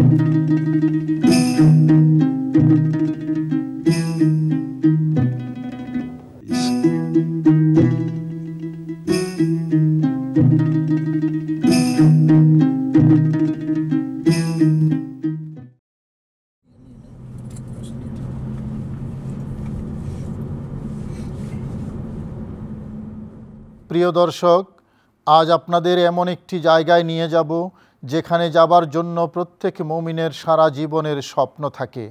প্রিয় দর্শক আজ আপনাদের এমন একটি জায়গায় নিয়ে যাব যেখানে যাবার জন্য প্রত্যেক মোমিনের সারা জীবনের স্বপ্ন থাকে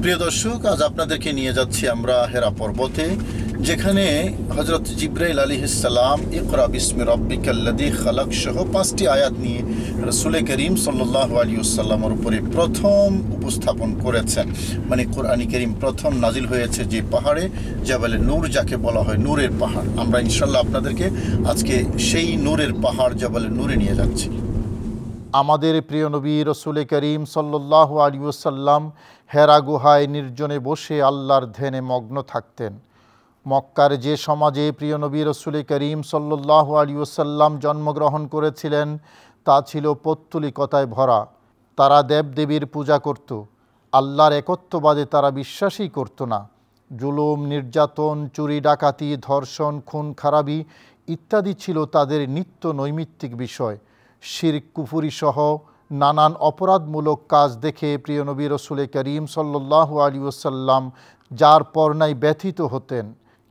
প্রিয় দর্শক আজ আপনাদেরকে নিয়ে যাচ্ছি আমরা হেরা পর্বতে যেখানে হজরত জিব্রাইল আলী ইসালাম ইকরা বিসমি রব্বিকাল্লাদি খালাক সহ পাঁচটি আয়াত নিয়ে রসুলে করিম সাল্লাহ আলী আসাল্লামের উপরে প্রথম উপস্থাপন করেছেন মানে কোরআনি করিম প্রথম নাজিল হয়েছে যে পাহাড়ে বলে নূর যাকে বলা হয় নূরের পাহাড় আমরা ইনশাল্লাহ আপনাদেরকে আজকে সেই নূরের পাহাড় বলে নূরে নিয়ে যাচ্ছি আমাদের প্রিয় নবী রসুল করিম সাল্লাহ আলিউসাল্লাম হেরা গুহায় নির্জনে বসে আল্লাহর ধ্যানে মগ্ন থাকতেন মক্কার যে সমাজে প্রিয় নবী রসুল করিম সাল্লাহ আলিউসাল্লাম জন্মগ্রহণ করেছিলেন তা ছিল পত্তুলিকতায় ভরা তারা দেবদেবীর পূজা করত আল্লাহর একত্ববাদে তারা বিশ্বাসই করত না জুলুম নির্যাতন চুরি ডাকাতি ধর্ষণ খুন খারাবি ইত্যাদি ছিল তাদের নিত্য নৈমিত্তিক বিষয় শিরক কুফুরি সহ নানান অপরাধমূলক কাজ দেখে প্রিয় নবী রসুল করিম সাল্লাহ আলী ওসাল্লাম যার পর্নাই ব্যথিত হতেন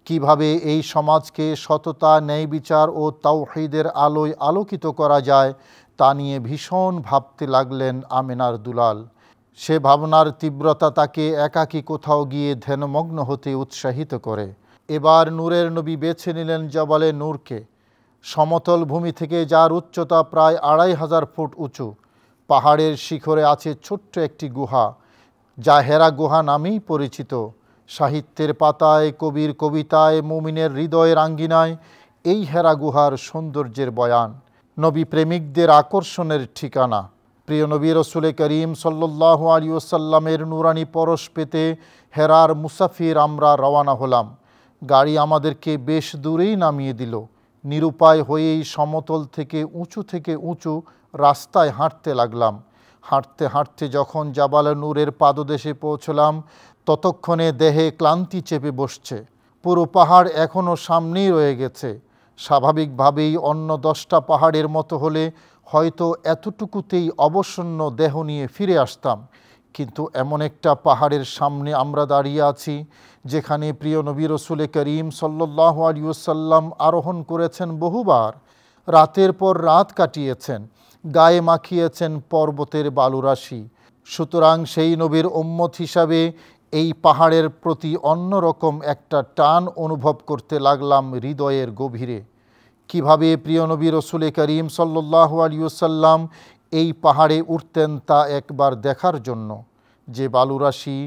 কিভাবে এই সমাজকে সততা ন্যায় বিচার ও তাওহিদের আলোয় আলোকিত করা যায় তা নিয়ে ভীষণ ভাবতে লাগলেন আমেনার দুলাল সে ভাবনার তীব্রতা তাকে একাকী কোথাও গিয়ে ধ্যানমগ্ন হতে উৎসাহিত করে এবার নূরের নবী বেছে নিলেন জবালে নূরকে সমতল ভূমি থেকে যার উচ্চতা প্রায় আড়াই হাজার ফুট উঁচু পাহাড়ের শিখরে আছে ছোট্ট একটি গুহা যা হেরা গুহা নামেই পরিচিত সাহিত্যের পাতায় কবির কবিতায় মুমিনের হৃদয়ের আঙ্গিনায় এই হেরা গুহার সৌন্দর্যের বয়ান নবী প্রেমিকদের আকর্ষণের ঠিকানা প্রিয় নবী রসুল করিম সাল্লাহ আলী ওসাল্লামের নুরানি পরশ পেতে হেরার মুসাফির আমরা রওয়ানা হলাম গাড়ি আমাদেরকে বেশ দূরেই নামিয়ে দিল নিরুপায় হয়েই সমতল থেকে উঁচু থেকে উঁচু রাস্তায় হাঁটতে লাগলাম হাঁটতে হাঁটতে যখন জাবাল নূরের পাদদেশে পৌঁছলাম ততক্ষণে দেহে ক্লান্তি চেপে বসছে পুরো পাহাড় এখনও সামনেই রয়ে গেছে স্বাভাবিকভাবেই অন্য দশটা পাহাড়ের মতো হলে হয়তো এতটুকুতেই অবসন্ন দেহ নিয়ে ফিরে আসতাম কিন্তু এমন একটা পাহাড়ের সামনে আমরা দাঁড়িয়ে আছি যেখানে প্রিয় নবী রসুলে করিম সাল্লাহ আলিউসাল্লাম আরোহণ করেছেন বহুবার রাতের পর রাত কাটিয়েছেন গায়ে মাখিয়েছেন পর্বতের বালুরাশি সুতরাং সেই নবীর ওম্মত হিসাবে এই পাহাড়ের প্রতি অন্যরকম একটা টান অনুভব করতে লাগলাম হৃদয়ের গভীরে কিভাবে প্রিয় নবী রসুল করিম সাল্লাহ আলিয়াল্লাম এই পাহাড়ে উঠতেন তা একবার দেখার জন্য যে বালুরাশি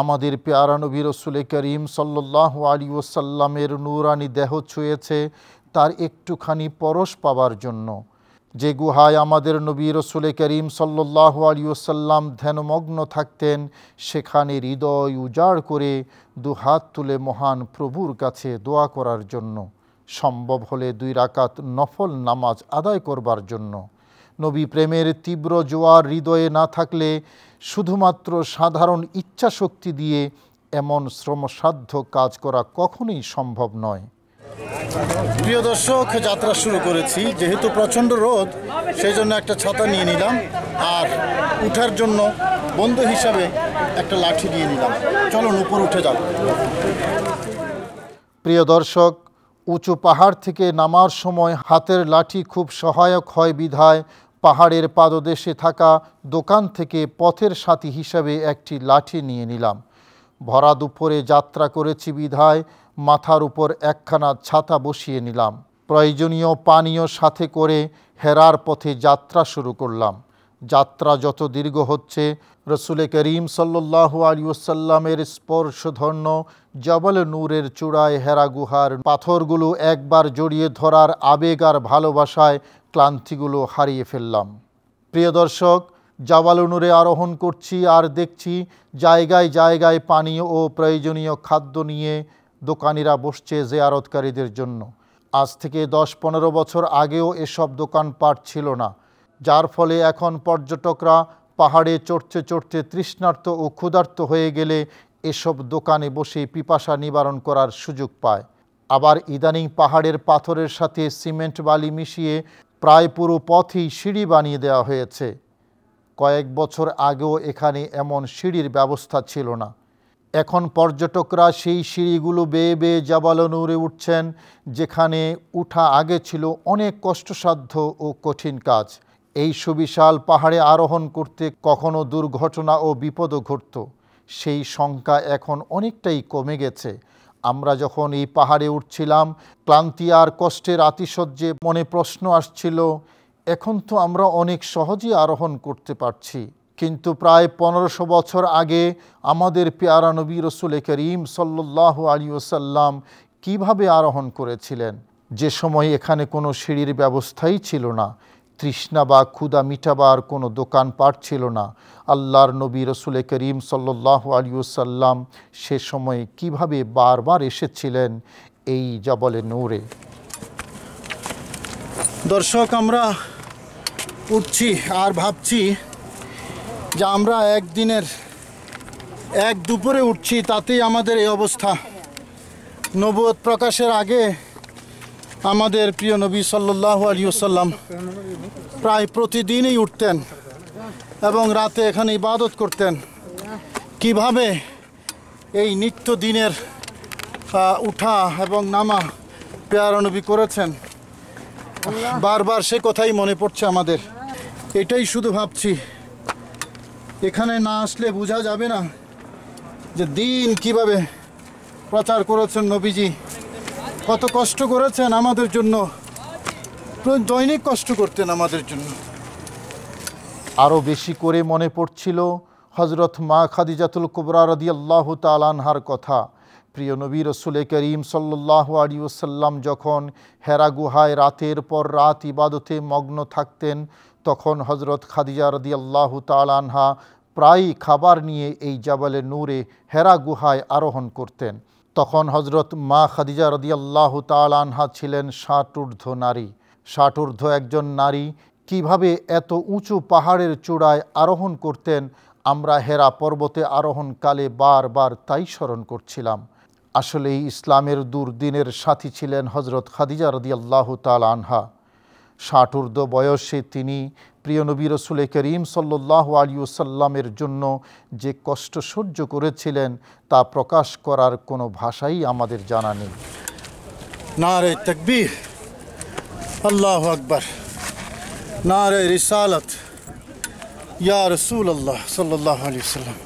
আমাদের পেয়ারা নবীর রসুলে করিম সাল্লাহ আলী ওসাল্লামের নুরানি দেহ ছুঁয়েছে তার একটুখানি পরশ পাওয়ার জন্য যে গুহায় আমাদের নবী রসুলে করিম সাল্লাহ ওসাল্লাম ধ্যানমগ্ন থাকতেন সেখানে হৃদয় উজাড় করে দুহাত তুলে মহান প্রভুর কাছে দোয়া করার জন্য সম্ভব হলে দুই রাকাত নফল নামাজ আদায় করবার জন্য নবী প্রেমের তীব্র জোয়ার হৃদয়ে না থাকলে শুধুমাত্র সাধারণ ইচ্ছা শক্তি দিয়ে এমন শ্রমসাধ্য কাজ করা কখনোই সম্ভব নয় প্রিয় দর্শক যাত্রা শুরু করেছি যেহেতু প্রচণ্ড রোদ সেই জন্য একটা ছাতা নিয়ে নিলাম আর উঠার জন্য বন্ধু হিসাবে একটা লাঠি নিয়ে নিলাম চলুন উপর উঠে যাব প্রিয় দর্শক উঁচু পাহাড় থেকে নামার সময় হাতের লাঠি খুব সহায়ক হয় বিধায় পাহাড়ের পাদদেশে থাকা দোকান থেকে পথের সাথী হিসাবে একটি লাঠি নিয়ে নিলাম ভরা দুপুরে যাত্রা করেছি বিধায় মাথার উপর একখানা ছাতা বসিয়ে নিলাম প্রয়োজনীয় পানীয় সাথে করে হেরার পথে যাত্রা শুরু করলাম যাত্রা যত দীর্ঘ হচ্ছে রসুলে করিম সাল্লাহ স্পর্শ স্পর্শধন্য জবল নূরের চূড়ায় হেরা গুহার পাথরগুলো একবার জড়িয়ে ধরার আবেগ আর ভালোবাসায় ক্লান্তিগুলো হারিয়ে ফেললাম প্রিয় দর্শক জাবালুনুরে আরোহণ করছি আর দেখছি জায়গায় জায়গায় পানীয় ও প্রয়োজনীয় খাদ্য নিয়ে দোকানিরা বসছে জেয়ারতকারীদের জন্য আজ থেকে দশ পনেরো বছর আগেও এসব দোকানপাট ছিল না যার ফলে এখন পর্যটকরা পাহাড়ে চড়তে চড়তে তৃষ্ণার্ত ও ক্ষুধার্ত হয়ে গেলে এসব দোকানে বসে পিপাসা নিবারণ করার সুযোগ পায় আবার ইদানিং পাহাড়ের পাথরের সাথে সিমেন্ট বালি মিশিয়ে প্রায় পুরো পথই সিঁড়ি বানিয়ে দেওয়া হয়েছে কয়েক বছর আগেও এখানে এমন সিঁড়ির ব্যবস্থা ছিল না এখন পর্যটকরা সেই সিঁড়িগুলো বেয়ে বেয়ে জাবাল নৌরে উঠছেন যেখানে উঠা আগে ছিল অনেক কষ্টসাধ্য ও কঠিন কাজ এই সুবিশাল পাহাড়ে আরোহণ করতে কখনো দুর্ঘটনা ও বিপদও ঘটত সেই সংখ্যা এখন অনেকটাই কমে গেছে আমরা যখন এই পাহাড়ে উঠছিলাম ক্লান্তি আর কষ্টের আতিশয্যে মনে প্রশ্ন আসছিল এখন তো আমরা অনেক সহজেই আরোহণ করতে পারছি কিন্তু প্রায় পনেরোশো বছর আগে আমাদের পেয়ারা নবী রসুলে করিম সাল্লাহ আলী ওসাল্লাম কীভাবে আরোহণ করেছিলেন যে সময় এখানে কোনো সিঁড়ির ব্যবস্থাই ছিল না তৃষ্ণা বা ক্ষুদা মিটাবার কোনো দোকানপাট ছিল না আল্লাহর নবী রসুলে করিম সাল্লাহ আলিউসাল্লাম সে সময়ে কিভাবে বারবার এসেছিলেন এই জবলে নূরে দর্শক আমরা উঠছি আর ভাবছি যে আমরা একদিনের এক দুপুরে উঠছি তাতেই আমাদের এই অবস্থা নবুয়ত প্রকাশের আগে আমাদের প্রিয় নবী সাল্লাহ আলী প্রায় প্রতিদিনই উঠতেন এবং রাতে এখানে ইবাদত করতেন কিভাবে এই নিত্য দিনের উঠা এবং নামা পেয়ারনবী করেছেন বারবার সে কথাই মনে পড়ছে আমাদের এটাই শুধু ভাবছি এখানে না আসলে বোঝা যাবে না যে দিন কিভাবে প্রচার করেছেন নবীজি কত কষ্ট করেছেন আমাদের জন্য দৈনিক কষ্ট করতেন আমাদের জন্য আরও বেশি করে মনে পড়ছিল হজরত মা খাদিজাতুল কুবরা রদি আল্লাহ তালানহার কথা প্রিয় নবী রসুলে করিম সাল্লাহ আলী ওসাল্লাম যখন হেরা গুহায় রাতের পর রাত ইবাদতে মগ্ন থাকতেন তখন হজরত খাদিজা রদি আল্লাহ তালানহা প্রায়ই খাবার নিয়ে এই জাবালে নূরে হেরা গুহায় আরোহণ করতেন তখন হজরত মা খাদিজা রদিয়াল্লাহ তাল আনহা ছিলেন ষাটূর্ধ্ব নারী ষাটূর্ধ্ব একজন নারী কিভাবে এত উঁচু পাহাড়ের চূড়ায় আরোহণ করতেন আমরা হেরা পর্বতে আরোহণকালে বারবার তাই স্মরণ করছিলাম আসলেই ইসলামের দুর্দিনের সাথী ছিলেন হজরত খাদিজা রদিয়াল্লাহ তাল আনহা ষাটূর্ধ্ব বয়সে তিনি প্রিয় নবী রসুল করিম সাল্লাহ আলিউসাল্লামের জন্য যে কষ্ট সহ্য করেছিলেন তা প্রকাশ করার কোনো ভাষাই আমাদের জানা নেই না রে আল্লাহ আকবর না রে রিসালত ইয়া রসুল আল্লাহ সাল্লাহ আলিয়াল্লাম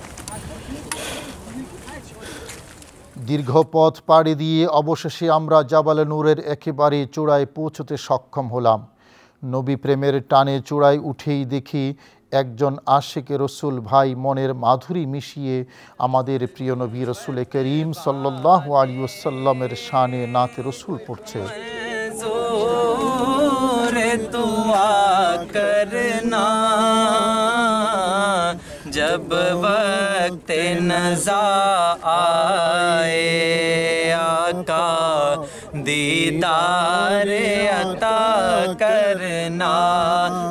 দীর্ঘ পথ পাড়ি দিয়ে অবশেষে আমরা জাবালে নূরের একেবারে চূড়ায় পৌঁছতে সক্ষম হলাম নবী প্রেমের টানে চূড়ায় উঠেই দেখি একজন আশেকে রসুল ভাই মনের মাধুরী মিশিয়ে আমাদের প্রিয় নবী রসুলে করিম সাল্লাহ আলী ওসাল্লামের শানে নাতে রসুল পড়ছে জব নজা আয়ে আকা दीदार अता करना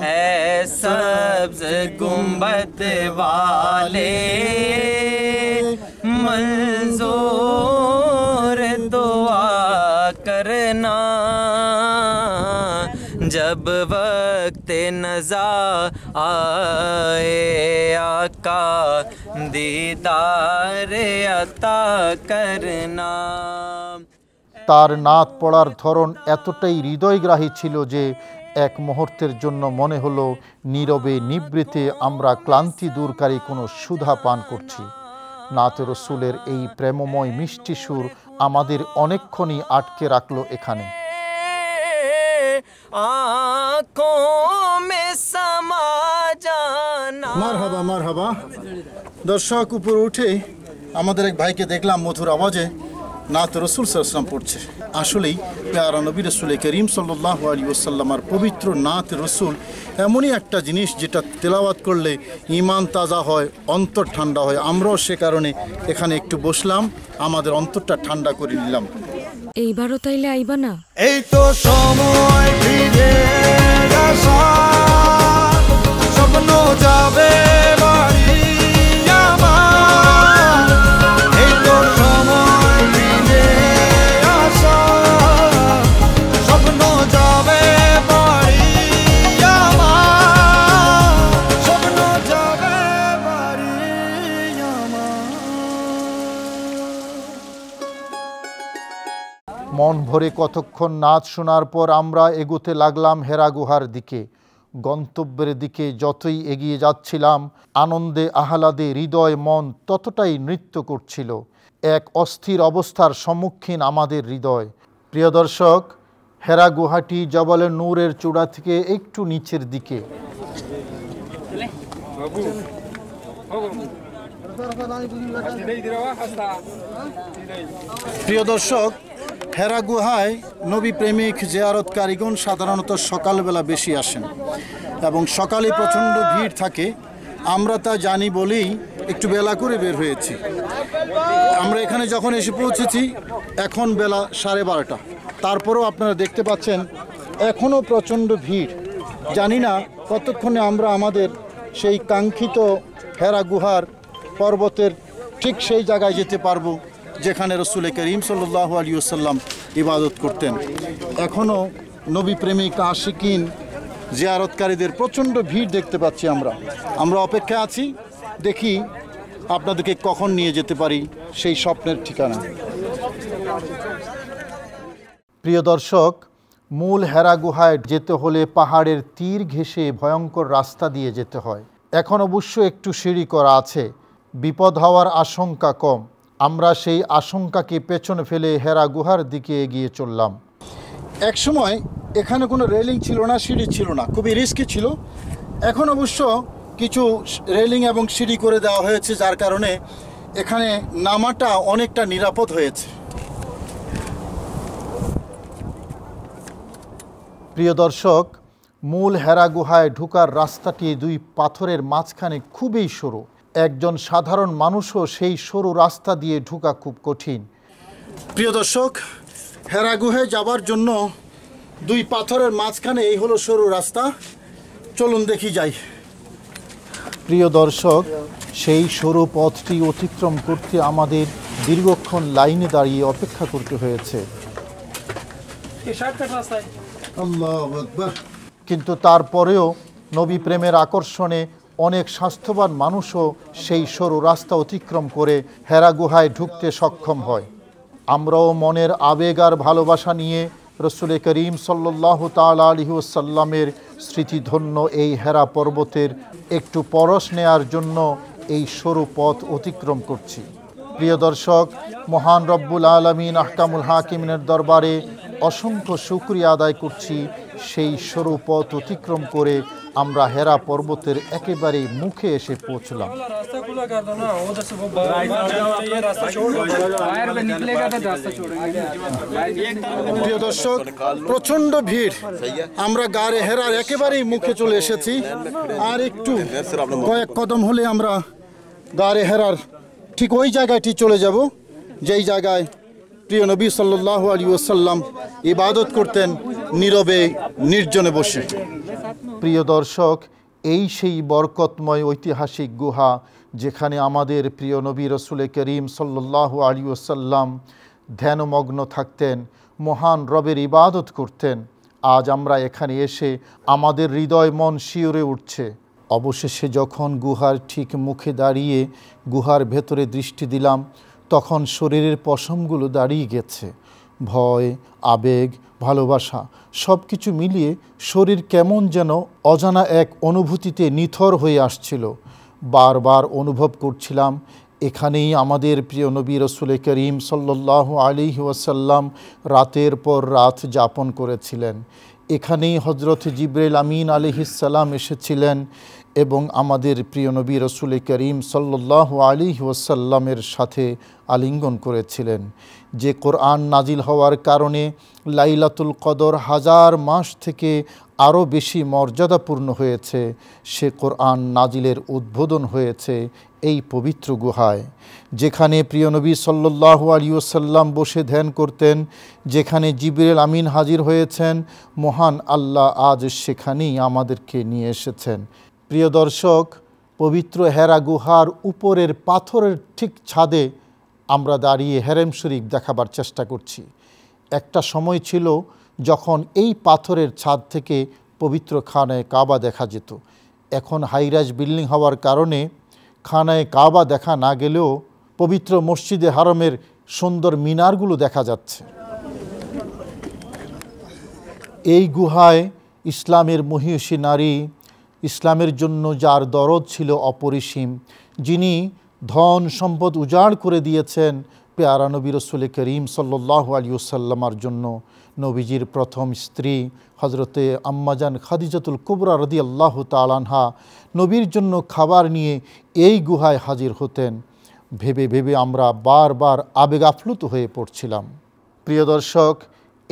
है सब्ज गुम्बद वाले मंजूर दुआ करना जब वक्त नजा आए आका दीदार अता करना তার নাত পড়ার ধরন এতটাই হৃদয়গ্রাহী ছিল যে এক মুহূর্তের জন্য মনে হলো নীরবে নিবৃতে আমরা ক্লান্তি দূরকারী কোনো সুধা পান করছি নাত রসুলের এই প্রেমময় মিষ্টি সুর আমাদের অনেকক্ষণই আটকে রাখলো এখানে মারহাবা হাবা দর্শক উপর উঠে আমাদের এক ভাইকে দেখলাম মধুর আওয়াজে নাত রসুল সাল্লাম পড়ছে আসলেই পেয়ারা নবী রসুল করিম সাল্লাহ আলী ওসাল্লামার পবিত্র নাত রসুল এমনই একটা জিনিস যেটা তেলাওয়াত করলে ইমান তাজা হয় অন্তর ঠান্ডা হয় আমরাও সে কারণে এখানে একটু বসলাম আমাদের অন্তরটা ঠান্ডা করে নিলাম এইবারও তাইলে আইবা না এই তো সময় ফিরে কতক্ষণ নাচ শোনার পর আমরা এগোতে লাগলাম হেরা গুহার দিকে গন্তব্যের দিকে যতই এগিয়ে যাচ্ছিলাম আনন্দে আহ্লাদে হৃদয় মন ততটাই নৃত্য করছিল এক অস্থির অবস্থার সম্মুখীন আমাদের হৃদয় প্রিয় দর্শক হেরা গুহাটি জবলের নূরের চূড়া থেকে একটু নিচের দিকে প্রিয় দর্শক হেরা গুহায় নবী প্রেমিক জেয়ারতকারীগণ সাধারণত সকালবেলা বেশি আসেন এবং সকালে প্রচণ্ড ভিড় থাকে আমরা তা জানি বলেই একটু বেলা করে বের হয়েছি আমরা এখানে যখন এসে পৌঁছেছি এখন বেলা সাড়ে বারোটা তারপরেও আপনারা দেখতে পাচ্ছেন এখনও প্রচণ্ড ভিড় জানি না কতক্ষণে আমরা আমাদের সেই কাঙ্ক্ষিত হেরা গুহার পর্বতের ঠিক সেই জায়গায় যেতে পারবো যেখানে রসুল করিম সাল্লাহ আলী সাল্লাম ইবাদত করতেন এখনও নবী প্রেমিক আশিকিন জিয়ারতকারীদের প্রচণ্ড ভিড় দেখতে পাচ্ছি আমরা আমরা অপেক্ষা আছি দেখি আপনাদেরকে কখন নিয়ে যেতে পারি সেই স্বপ্নের ঠিকানা প্রিয় দর্শক মূল হেরা গুহায় যেতে হলে পাহাড়ের তীর ঘেঁষে ভয়ঙ্কর রাস্তা দিয়ে যেতে হয় এখন অবশ্য একটু সিঁড়ি করা আছে বিপদ হওয়ার আশঙ্কা কম আমরা সেই আশঙ্কাকে পেছনে ফেলে হেরা গুহার দিকে এগিয়ে চললাম একসময় এখানে কোনো রেলিং ছিল না সিঁড়ি ছিল না খুবই রিস্কি ছিল এখন অবশ্য কিছু রেলিং এবং সিঁড়ি করে দেওয়া হয়েছে যার কারণে এখানে নামাটা অনেকটা নিরাপদ হয়েছে প্রিয় দর্শক মূল হেরা গুহায় ঢুকার রাস্তাটি দুই পাথরের মাঝখানে খুবই সরু একজন সাধারণ মানুষও সেই সরু রাস্তা দিয়ে ঢুকা খুব কঠিন প্রিয় দর্শক হেরাগুহে যাবার জন্য দুই পাথরের মাঝখানে এই হলো সরু রাস্তা চলুন দেখি যাই প্রিয় দর্শক সেই সরু পথটি অতিক্রম করতে আমাদের দীর্ঘক্ষণ লাইনে দাঁড়িয়ে অপেক্ষা করতে হয়েছে কিন্তু তারপরেও নবী প্রেমের আকর্ষণে অনেক স্বাস্থ্যবান মানুষও সেই সরু রাস্তা অতিক্রম করে হেরা গুহায় ঢুকতে সক্ষম হয় আমরাও মনের আবেগ আর ভালোবাসা নিয়ে রসুল করিম সাল্লাহ তালা আলহিউসাল্লামের স্মৃতিধন্য এই হেরা পর্বতের একটু পরশ নেয়ার জন্য এই সরু পথ অতিক্রম করছি প্রিয় দর্শক মহান রব্বুল আলমিন আহকামুল হাকিমিনের দরবারে অসংখ্য শুক্রিয়া আদায় করছি সেই সরু পথ অতিক্রম করে আমরা হেরা পর্বতের একেবারে মুখে এসে পৌঁছলাম প্রিয় দর্শক প্রচন্ড ভিড় আমরা গাড়ে হেরার একেবারেই মুখে চলে এসেছি আর একটু কয়েক কদম হলে আমরা গাড়ে হেরার ঠিক ওই জায়গাটি চলে যাব যেই জায়গায় প্রিয় নবী সাল্লু আলী ওসাল্লাম ইবাদত করতেন নীরবে নির্জনে বসে প্রিয় দর্শক এই সেই বরকতময় ঐতিহাসিক গুহা যেখানে আমাদের প্রিয় নবী রসুল করিম সাল্লাহ আলী ওসাল্লাম ধ্যানমগ্ন থাকতেন মহান রবের ইবাদত করতেন আজ আমরা এখানে এসে আমাদের হৃদয় মন শিউরে উঠছে অবশেষে যখন গুহার ঠিক মুখে দাঁড়িয়ে গুহার ভেতরে দৃষ্টি দিলাম তখন শরীরের পশমগুলো দাঁড়িয়ে গেছে ভয় আবেগ ভালোবাসা সব কিছু মিলিয়ে শরীর কেমন যেন অজানা এক অনুভূতিতে নিথর হয়ে আসছিল বারবার অনুভব করছিলাম এখানেই আমাদের প্রিয় নবী রসুল করিম সাল্লাহ আলি ওয়াসাল্লাম রাতের পর রাত যাপন করেছিলেন এখানেই হজরত জিব্রেল আমিন আলিহিসাল্লাম এসেছিলেন এবং আমাদের প্রিয় নবী রসুল করিম সাল্লাহ আলি ওয়াসাল্লামের সাথে আলিঙ্গন করেছিলেন যে কোরআন নাজিল হওয়ার কারণে লাইলাতুল কদর হাজার মাস থেকে আরও বেশি মর্যাদাপূর্ণ হয়েছে সে কোরআন নাজিলের উদ্বোধন হয়েছে এই পবিত্র গুহায় যেখানে প্রিয়নবী সাল্লাহ আলিউসাল্লাম বসে ধ্যান করতেন যেখানে জিবিরুল আমিন হাজির হয়েছেন মহান আল্লাহ আজ সেখানেই আমাদেরকে নিয়ে এসেছেন প্রিয় দর্শক পবিত্র হেরা গুহার উপরের পাথরের ঠিক ছাদে আমরা দাঁড়িয়ে হেরেম শরীফ দেখাবার চেষ্টা করছি একটা সময় ছিল যখন এই পাথরের ছাদ থেকে পবিত্র খানায় কাবা দেখা যেত এখন হাইরাজ বিল্ডিং হওয়ার কারণে খানায় কাবা দেখা না গেলেও পবিত্র মসজিদে হারমের সুন্দর মিনারগুলো দেখা যাচ্ছে এই গুহায় ইসলামের মহিষী নারী ইসলামের জন্য যার দরদ ছিল অপরিসীম যিনি ধন সম্পদ উজাড় করে দিয়েছেন পেয়ারা নবী রসুল করিম সাল্লাহ আলিউসাল্লামার জন্য নবীজির প্রথম স্ত্রী হজরতে আম্মাজান খাদিজাতুল কুবরা রদি আল্লাহ তালানহা নবীর জন্য খাবার নিয়ে এই গুহায় হাজির হতেন ভেবে ভেবে আমরা বারবার আবেগ আপ্লুত হয়ে পড়ছিলাম প্রিয় দর্শক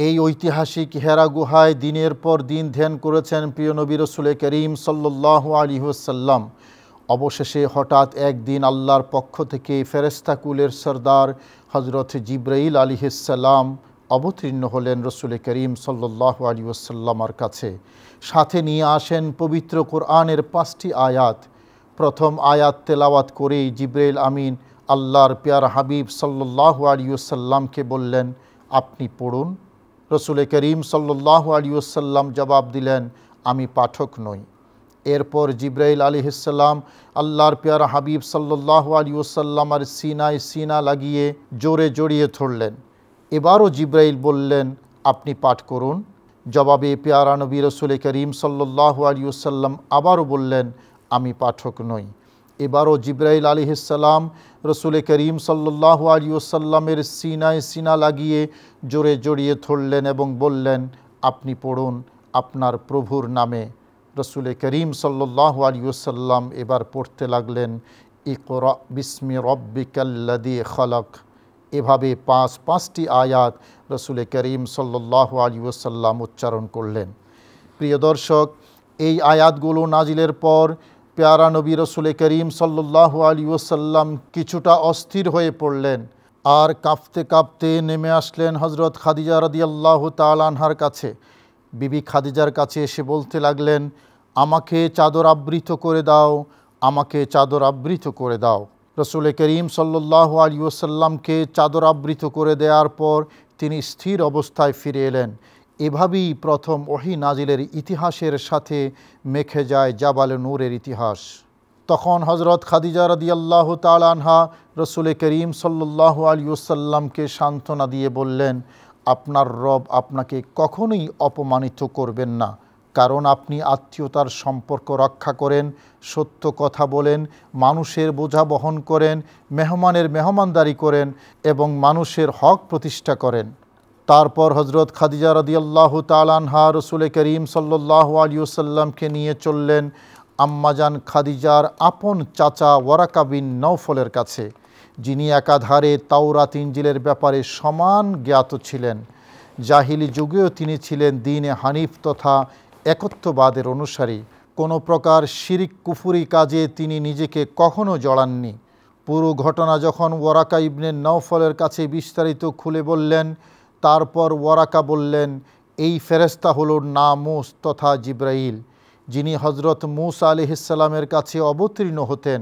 এই ঐতিহাসিক হেরা গুহায় দিনের পর দিন ধ্যান করেছেন প্রিয় নবী রসুল করিম সাল্লাহ আলী সাল্লাম অবশেষে হঠাৎ একদিন আল্লাহর পক্ষ থেকে ফেরেস্তাকুলের সর্দার হজরত জিব্রাইল আলিহিসাল্লাম অবতীর্ণ হলেন রসুল করিম সাল্লাহ আলী ওসাল্লামার কাছে সাথে নিয়ে আসেন পবিত্র কোরআনের পাঁচটি আয়াত প্রথম আয়াত তেলাওয়াত করেই জিব্রাইল আমিন আল্লাহর পেয়ার হাবিব সাল্লাহ আলী ওসাল্লামকে বললেন আপনি পড়ুন রসুল করিম সাল্লাহ আলী ওসাল্লাম জবাব দিলেন আমি পাঠক নই এরপর জিব্রাইল আলী হিসাল্লাম আল্লাহর পেয়ার হাবিব সাল্লাহ আলী ওসাল্লামার সিনায় সিনা লাগিয়ে জোরে জড়িয়ে ধরলেন এবারও জিব্রাইল বললেন আপনি পাঠ করুন জবাবে পেয়ারা নবী রসুল করিম সাল্লাহ আলী ওসাল্লাম আবারও বললেন আমি পাঠক নই এবারও জিব্রাইল হিসাল্লাম রসুল করিম সাল্লাহ আলী ওসাল্লামের সিনায় সিনা লাগিয়ে জোরে জড়িয়ে ধরলেন এবং বললেন আপনি পড়ুন আপনার প্রভুর নামে রসুলে করিম সাল্লাহ আলিউসাল্লাম এবার পড়তে লাগলেন ইকরা বিসমি রব্বিকাল্লাদি খলক এভাবে পাঁচ পাঁচটি আয়াত রসুলে করিম সাল্লাহ আলিউসাল্লাম উচ্চারণ করলেন প্রিয় দর্শক এই আয়াতগুলো নাজিলের পর পেয়ারা নবী রসুলে করিম সাল্লাহ আলিউসাল্লাম কিছুটা অস্থির হয়ে পড়লেন আর কাঁপতে কাঁপতে নেমে আসলেন হজরত খাদিজা রদিয়াল্লাহ তালানহার কাছে বিবি খাদিজার কাছে এসে বলতে লাগলেন আমাকে চাদর আবৃত করে দাও আমাকে চাদর আবৃত করে দাও রসুল করিম সাল্লাহ আলী ওসাল্লামকে চাদর আবৃত করে দেওয়ার পর তিনি স্থির অবস্থায় ফিরে এলেন এভাবেই প্রথম ওহি নাজিলের ইতিহাসের সাথে মেখে যায় জাবাল নূরের ইতিহাস তখন হজরত খাদিজা রদিয়াল্লাহ তালানহা রসুল করিম সাল্লাহ আলী ওসাল্লামকে সান্ত্বনা দিয়ে বললেন আপনার রব আপনাকে কখনোই অপমানিত করবেন না কারণ আপনি আত্মীয়তার সম্পর্ক রক্ষা করেন সত্য কথা বলেন মানুষের বোঝা বহন করেন মেহমানের মেহমানদারি করেন এবং মানুষের হক প্রতিষ্ঠা করেন তারপর হজরত খাদিজা রদিয়াল্লাহ তালানহা রসুল করিম সাল্লাহ আলিউসাল্লামকে নিয়ে চললেন আম্মাজান খাদিজার আপন চাচা ওয়ারাকাবিন নৌফলের কাছে যিনি একাধারে তাওরাত ইঞ্জিলের ব্যাপারে সমান জ্ঞাত ছিলেন জাহিলি যুগেও তিনি ছিলেন দিনে হানিফ তথা একত্ববাদের অনুসারী কোনো প্রকার শিরিক কুফুরি কাজে তিনি নিজেকে কখনো জড়াননি পুরো ঘটনা যখন ওয়ারাকা ইবনে নওফলের কাছে বিস্তারিত খুলে বললেন তারপর ওয়ারাকা বললেন এই ফেরেস্তা হল মুস তথা জিব্রাইল যিনি হজরত মুস আলিহিসাল্লামের কাছে অবতীর্ণ হতেন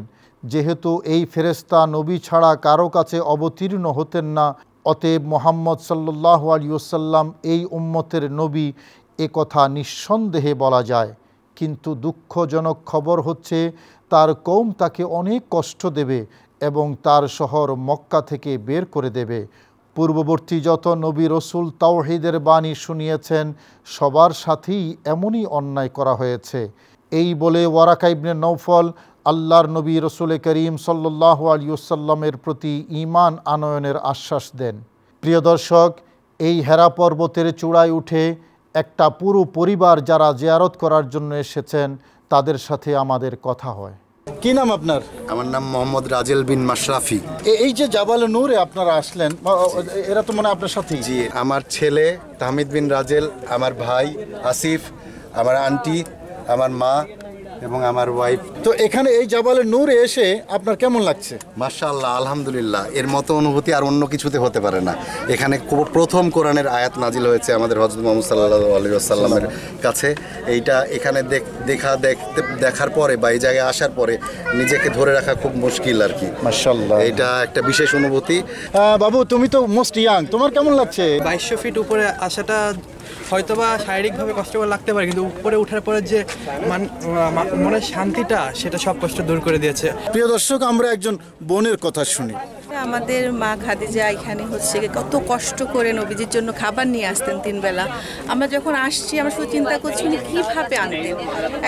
যেহেতু এই ফেরেস্তা নবী ছাড়া কারো কাছে অবতীর্ণ হতেন না অতএব মোহাম্মদ সাল্লাহ আলিয়াল্লাম এই উম্মতের নবী এ কথা নিঃসন্দেহে বলা যায় কিন্তু দুঃখজনক খবর হচ্ছে তার কৌম তাকে অনেক কষ্ট দেবে এবং তার শহর মক্কা থেকে বের করে দেবে পূর্ববর্তী যত নবী রসুল তাওহিদের বাণী শুনিয়েছেন সবার সাথেই এমনই অন্যায় করা হয়েছে এই বলে ওয়ারাকাইবনে নৌফল আল্লাহর নবী রসুল করিম সাল্লাহ আলিউসাল্লামের প্রতি ইমান আনয়নের আশ্বাস দেন প্রিয় দর্শক এই হেরা পর্বতের চূড়ায় উঠে একটা পুরো পরিবার যারা জিয়ারত করার জন্য এসেছেন তাদের সাথে আমাদের কথা হয় কি নাম আপনার আমার নাম মোহাম্মদ রাজেল বিন মাশরাফি এই যে জাবাল নূরে আপনারা আসলেন এরা তো মনে আপনার সাথেই জি আমার ছেলে তাহমিদ বিন রাজেল আমার ভাই আসিফ আমার আন্টি আমার মা এবং আমার ওয়াইফ তো এখানে এই জাবালের নূর এসে আপনার কেমন লাগছে মার্শাল্লাহ আলহামদুলিল্লাহ এর মতো অনুভূতি আর অন্য কিছুতে হতে পারে না এখানে প্রথম কোরআনের আয়াত নাজিল হয়েছে আমাদের হজরত মোহাম্মদ সাল্লাহ আলী আসাল্লামের কাছে এইটা এখানে দেখা দেখতে দেখার পরে বা এই জায়গায় আসার পরে নিজেকে ধরে রাখা খুব মুশকিল আর কি মার্শাল্লাহ এটা একটা বিশেষ অনুভূতি বাবু তুমি তো মোস্ট ইয়াং তোমার কেমন লাগছে বাইশশো ফিট উপরে আসাটা হয়তোবা শারীরিকভাবে কষ্টকর লাগতে পারে কিন্তু উপরে উঠার পরে যে মনের শান্তিটা সেটা সব কষ্ট দূর করে দিয়েছে প্রিয় দর্শক আমরা একজন বোনের কথা শুনি আমাদের মা খাদিজা এখানে হচ্ছে কত কষ্ট করে নবীজির জন্য খাবার নিয়ে আসতেন তিনবেলা আমরা যখন আসছি আমরা শুধু চিন্তা করছি উনি কীভাবে আনতেন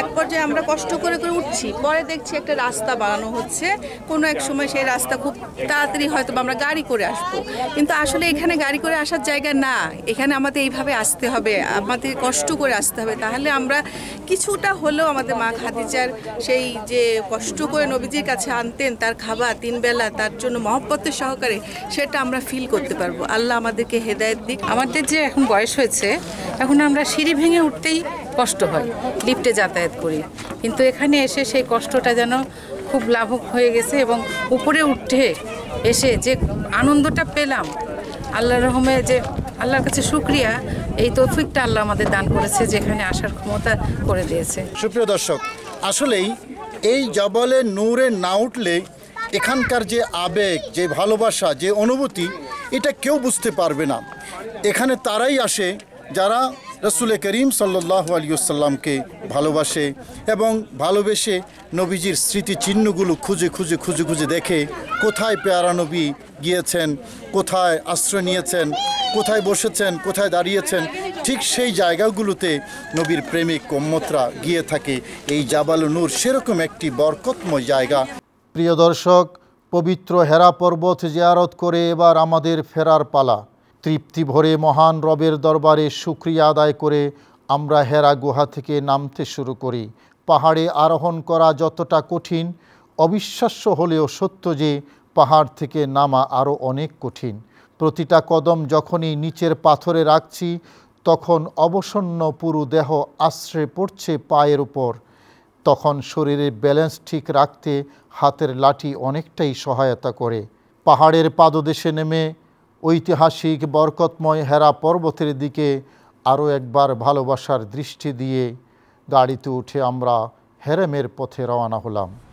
এক পর্যায়ে আমরা কষ্ট করে করে উঠছি পরে দেখছি একটা রাস্তা বানানো হচ্ছে কোনো এক সময় সেই রাস্তা খুব তাড়াতাড়ি হয়তো আমরা গাড়ি করে আসব কিন্তু আসলে এখানে গাড়ি করে আসার জায়গা না এখানে আমাদের এইভাবে আসতে হবে আমাদের কষ্ট করে আসতে হবে তাহলে আমরা কিছুটা হলেও আমাদের মা খাদিজার সেই যে কষ্ট করে নবীজির কাছে আনতেন তার খাবার তিনবেলা তার জন্য মহব্বত করতে সহকারে সেটা আমরা ফিল করতে পারবো আল্লাহ আমাদেরকে হেদায়ত দিক আমাদের যে এখন বয়স হয়েছে এখন আমরা সিঁড়ি ভেঙে উঠতেই কষ্ট হয় লিফটে যাতায়াত করি কিন্তু এখানে এসে সেই কষ্টটা যেন খুব লাভক হয়ে গেছে এবং উপরে উঠে এসে যে আনন্দটা পেলাম আল্লাহ রহমে যে আল্লাহর কাছে শুক্রিয়া এই তৌফিকটা আল্লাহ আমাদের দান করেছে যেখানে আসার ক্ষমতা করে দিয়েছে সুপ্রিয় দর্শক আসলেই এই জবলে নূরে না উঠলে এখানকার যে আবেগ যে ভালোবাসা যে অনুভূতি এটা কেউ বুঝতে পারবে না এখানে তারাই আসে যারা রসুল করিম সাল্লাহ আলিয়াল্লামকে ভালোবাসে এবং ভালোবেসে নবীজির স্মৃতিচিহ্নগুলো খুঁজে খুঁজে খুঁজে খুঁজে দেখে কোথায় পেয়ারা নবী গিয়েছেন কোথায় আশ্রয় নিয়েছেন কোথায় বসেছেন কোথায় দাঁড়িয়েছেন ঠিক সেই জায়গাগুলোতে নবীর প্রেমিক কম্মতরা গিয়ে থাকে এই জাবালু নূর সেরকম একটি বরকতময় জায়গা প্রিয় দর্শক পবিত্র হেরা পর্বত জিয়ারত করে এবার আমাদের ফেরার পালা তৃপ্তি ভরে মহান রবের দরবারে সুক্রিয়া আদায় করে আমরা হেরা গুহা থেকে নামতে শুরু করি পাহাড়ে আরোহণ করা যতটা কঠিন অবিশ্বাস্য হলেও সত্য যে পাহাড় থেকে নামা আরও অনেক কঠিন প্রতিটা কদম যখনই নিচের পাথরে রাখছি তখন অবসন্ন পুরু দেহ আশ্রে পড়ছে পায়ের উপর তখন শরীরের ব্যালেন্স ঠিক রাখতে হাতের লাঠি অনেকটাই সহায়তা করে পাহাড়ের পাদদেশে নেমে ঐতিহাসিক বরকতময় হেরা পর্বতের দিকে আরও একবার ভালোবাসার দৃষ্টি দিয়ে গাড়িতে উঠে আমরা হেরেমের পথে রওনা হলাম